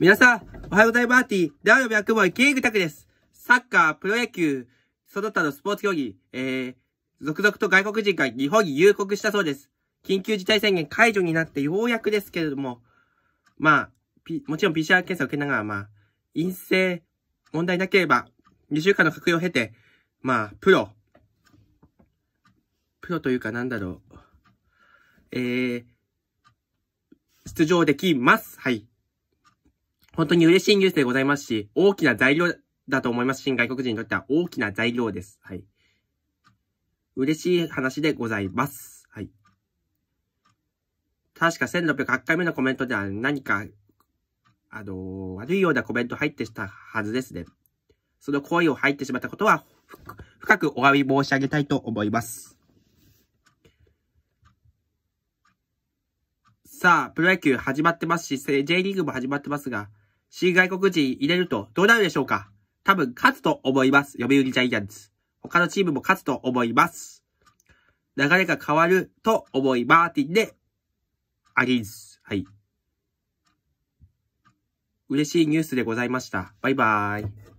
皆さん、おはようございます。ダウの白門、キングタクです。サッカー、プロ野球、その他のスポーツ競技、えー、続々と外国人が日本に入国したそうです。緊急事態宣言解除になってようやくですけれども、まあ、P、もちろん PCR 検査を受けながら、まあ、陰性、問題なければ、2週間の隔離を経て、まあ、プロ、プロというかなんだろう、えー、出場できます。はい。本当に嬉しいニュースでございますし、大きな材料だと思います。し、外国人にとっては大きな材料です。はい。嬉しい話でございます。はい。確か1608回目のコメントでは何か、あのー、悪いようなコメント入ってしたはずですね。その行為を入ってしまったことは、深くお詫び申し上げたいと思います。さあ、プロ野球始まってますし、J リーグも始まってますが、新外国人入れるとどうなるでしょうか多分勝つと思います。読売ジャイアンツ。他のチームも勝つと思います。流れが変わると思いマーティンで、アリース。はい。嬉しいニュースでございました。バイバーイ。